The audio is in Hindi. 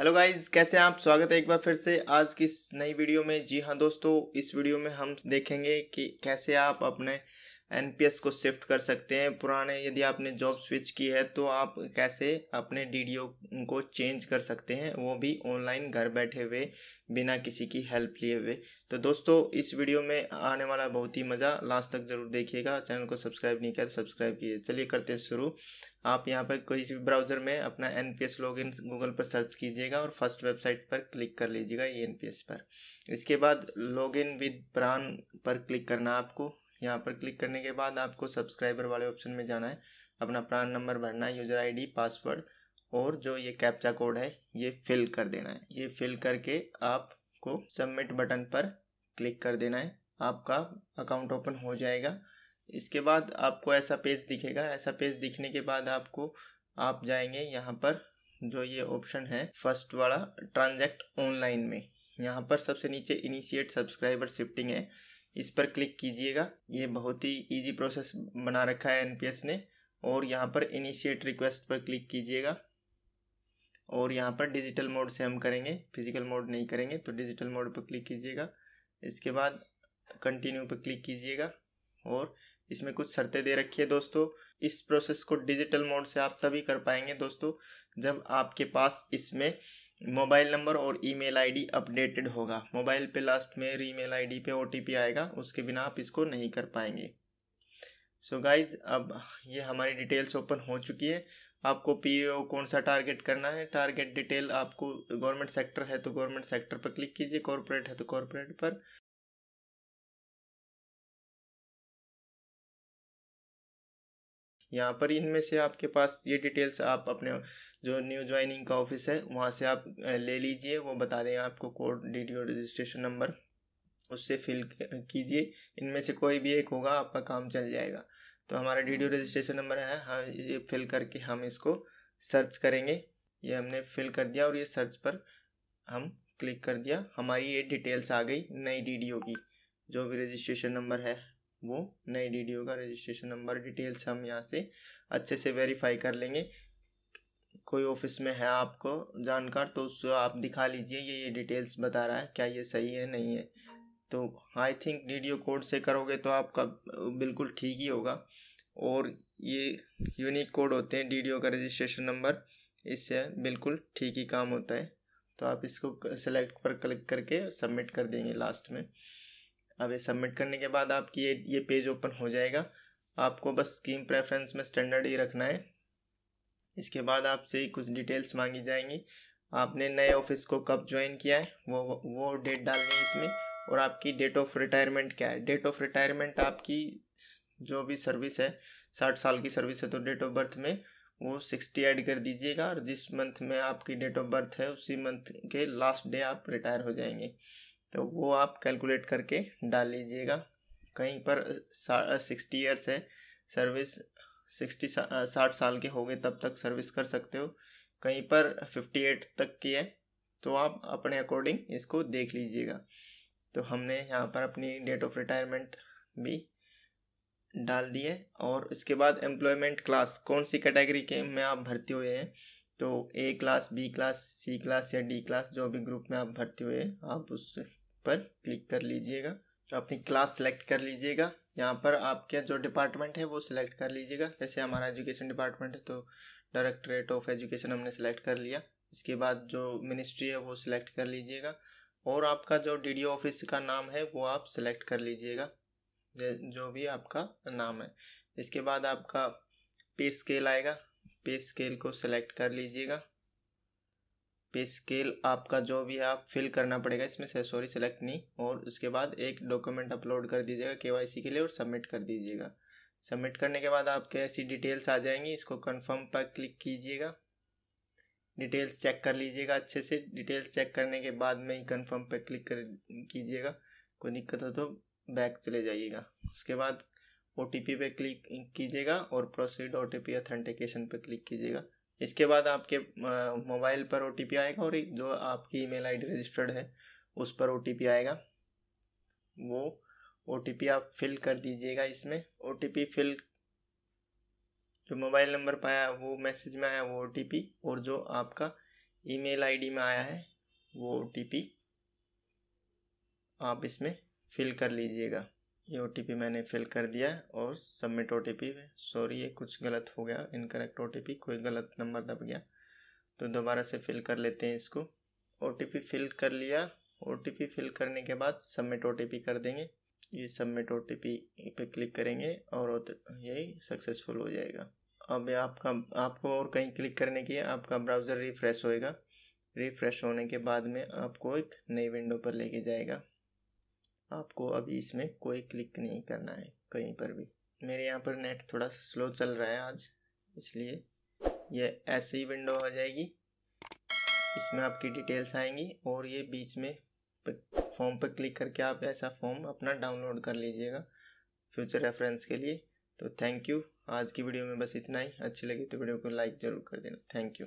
हेलो गाइस कैसे हैं आप स्वागत है एक बार फिर से आज की इस नई वीडियो में जी हाँ दोस्तों इस वीडियो में हम देखेंगे कि कैसे आप अपने एन को शिफ्ट कर सकते हैं पुराने यदि आपने जॉब स्विच की है तो आप कैसे अपने डी को चेंज कर सकते हैं वो भी ऑनलाइन घर बैठे हुए बिना किसी की हेल्प लिए हुए तो दोस्तों इस वीडियो में आने वाला बहुत ही मज़ा लास्ट तक ज़रूर देखिएगा चैनल को सब्सक्राइब नहीं किया तो सब्सक्राइब कीजिए चलिए करते हैं शुरू आप यहाँ पर कोई भी ब्राउज़र में अपना एन पी गूगल पर सर्च कीजिएगा और फर्स्ट वेबसाइट पर क्लिक कर लीजिएगा ये एन पर इसके बाद इन विद प्रान पर क्लिक करना आपको यहाँ पर क्लिक करने के बाद आपको सब्सक्राइबर वाले ऑप्शन में जाना है अपना प्रान नंबर भरना है यूज़र आई पासवर्ड और जो ये कैप्चा कोड है ये फिल कर देना है ये फिल करके आपको सबमिट बटन पर क्लिक कर देना है आपका अकाउंट ओपन हो जाएगा इसके बाद आपको ऐसा पेज दिखेगा ऐसा पेज दिखने के बाद आपको आप जाएंगे यहाँ पर जो ये ऑप्शन है फर्स्ट वाला ट्रांजैक्ट ऑनलाइन में यहाँ पर सबसे नीचे इनिशिएट सब्सक्राइबर शिफ्टिंग है इस पर क्लिक कीजिएगा ये बहुत ही इजी प्रोसेस बना रखा है एनपीएस ने और यहाँ पर इनिशिएट रिक्वेस्ट पर क्लिक कीजिएगा और यहाँ पर डिजिटल मोड से हम करेंगे फिजिकल मोड नहीं करेंगे तो डिजिटल मोड पर क्लिक कीजिएगा इसके बाद कंटिन्यू पर क्लिक कीजिएगा और इसमें कुछ शर्तें दे रखी है दोस्तों इस प्रोसेस को डिजिटल मोड से आप तभी कर पाएंगे दोस्तों जब आपके पास इसमें मोबाइल नंबर और ईमेल आईडी अपडेटेड होगा मोबाइल पे लास्ट में ईमेल आईडी पे ओटीपी आएगा उसके बिना आप इसको नहीं कर पाएंगे सो so गाइज अब ये हमारी डिटेल्स ओपन हो चुकी है आपको पीओ कौन सा टारगेट करना है टारगेट डिटेल आपको गवर्नमेंट सेक्टर है तो गवर्नमेंट सेक्टर पर क्लिक कीजिए कॉरपोरेट है तो कॉरपोरेट पर यहाँ पर इनमें से आपके पास ये डिटेल्स आप अपने जो न्यू ज्वाइनिंग का ऑफिस है वहाँ से आप ले लीजिए वो बता देंगे आपको कोड डी रजिस्ट्रेशन नंबर उससे फिल कीजिए इनमें से कोई भी एक होगा आपका काम चल जाएगा तो हमारा डी रजिस्ट्रेशन नंबर है हाँ ये फिल करके हम इसको सर्च करेंगे ये हमने फिल कर दिया और ये सर्च पर हम क्लिक कर दिया हमारी ये डिटेल्स आ गई नई डी की जो भी रजिस्ट्रेशन नंबर है वो नए डी का रजिस्ट्रेशन नंबर डिटेल्स हम यहाँ से अच्छे से वेरीफाई कर लेंगे कोई ऑफिस में है आपको जानकार तो उसको आप दिखा लीजिए ये ये डिटेल्स बता रहा है क्या ये सही है नहीं है तो आई थिंक डी कोड से करोगे तो आपका बिल्कुल ठीक ही होगा और ये यूनिक कोड होते हैं डी का रजिस्ट्रेशन नंबर इससे बिल्कुल ठीक ही काम होता है तो आप इसको सेलेक्ट पर क्लिक करके सबमिट कर देंगे लास्ट में अब ये सबमिट करने के बाद आपकी ये ये पेज ओपन हो जाएगा आपको बस स्कीम प्रेफरेंस में स्टैंडर्ड ही रखना है इसके बाद आपसे कुछ डिटेल्स मांगी जाएंगी आपने नए ऑफिस को कब ज्वाइन किया है वो वो डेट डालनी है इसमें और आपकी डेट ऑफ रिटायरमेंट क्या है डेट ऑफ रिटायरमेंट आपकी जो भी सर्विस है साठ साल की सर्विस है तो डेट ऑफ बर्थ में वो सिक्सटी ऐड कर दीजिएगा और जिस मंथ में आपकी डेट ऑफ बर्थ है उसी मंथ के लास्ट डे आप रिटायर हो जाएंगे तो वो आप कैलकुलेट करके डाल लीजिएगा कहीं पर सिक्सटी ईयर्स है सर्विस सिक्सटी साठ साल के हो गए तब तक सर्विस कर सकते हो कहीं पर फिफ्टी एट तक की है तो आप अपने अकॉर्डिंग इसको देख लीजिएगा तो हमने यहाँ पर अपनी डेट ऑफ रिटायरमेंट भी डाल दी है और इसके बाद एम्प्लॉयमेंट क्लास कौन सी कैटेगरी के में आप भर्ती हुए हैं तो A class B class C class या डी क्लास जो भी ग्रुप में आप भर्ती हुए हैं आप उस पर क्लिक कर लीजिएगा तो अपनी क्लास सेलेक्ट कर लीजिएगा यहाँ पर आपके जो डिपार्टमेंट है वो सिलेक्ट कर लीजिएगा जैसे हमारा एजुकेशन डिपार्टमेंट है तो डायरेक्टरेट ऑफ एजुकेशन हमने सेलेक्ट कर लिया इसके बाद जो मिनिस्ट्री है वो सिलेक्ट कर लीजिएगा और आपका जो डी ऑफिस का नाम है वो आप सिलेक्ट कर लीजिएगा जो भी आपका नाम है इसके बाद आपका पे स्केल आएगा पे स्केल को सिलेक्ट कर लीजिएगा पे स्केल आपका जो भी है आप फिल करना पड़ेगा इसमें से सॉरी सेलेक्ट नहीं और उसके बाद एक डॉक्यूमेंट अपलोड कर दीजिएगा के के लिए और सबमिट कर दीजिएगा सबमिट करने के बाद आपके ऐसी डिटेल्स आ जाएंगी इसको कंफर्म पर क्लिक कीजिएगा डिटेल्स चेक कर लीजिएगा अच्छे से डिटेल्स चेक करने के बाद में ही कंफर्म पर क्लिक कर कीजिएगा कोई दिक्कत हो तो बैक चले जाइएगा उसके बाद ओ पे क्लिक कीजिएगा और proceed O T P authentication पर क्लिक कीजिएगा इसके बाद आपके मोबाइल पर ओ आएगा और जो आपकी ईमेल आईडी रजिस्टर्ड है उस पर ओ आएगा वो ओ आप फिल कर दीजिएगा इसमें ओ फिल जो मोबाइल नंबर पर आया वो मैसेज में आया वो ओ और जो आपका ईमेल आईडी में आया है वो ओ आप इसमें फिल कर लीजिएगा ये ओ मैंने फिल कर दिया और सबमिट ओ टी सॉरी ये कुछ गलत हो गया इनकरेक्ट ओ कोई गलत नंबर दब गया तो दोबारा से फिल कर लेते हैं इसको ओ फिल कर लिया ओ फिल करने के बाद सबमिट ओ कर देंगे ये सबमिट ओ पे क्लिक करेंगे और यही सक्सेसफुल हो जाएगा अब आपका आपको और कहीं क्लिक करने की है आपका ब्राउज़र रिफ़्रेश होएगा रिफ़्रेश होने के बाद में आपको एक नई विंडो पर लेके जाएगा आपको अभी इसमें कोई क्लिक नहीं करना है कहीं पर भी मेरे यहाँ पर नेट थोड़ा स्लो चल रहा है आज इसलिए यह ऐसे ही विंडो हो जाएगी इसमें आपकी डिटेल्स आएंगी और ये बीच में फॉर्म पर क्लिक करके आप ऐसा फॉर्म अपना डाउनलोड कर लीजिएगा फ्यूचर रेफरेंस के लिए तो थैंक यू आज की वीडियो में बस इतना ही अच्छी लगी तो वीडियो को लाइक ज़रूर कर देना थैंक यू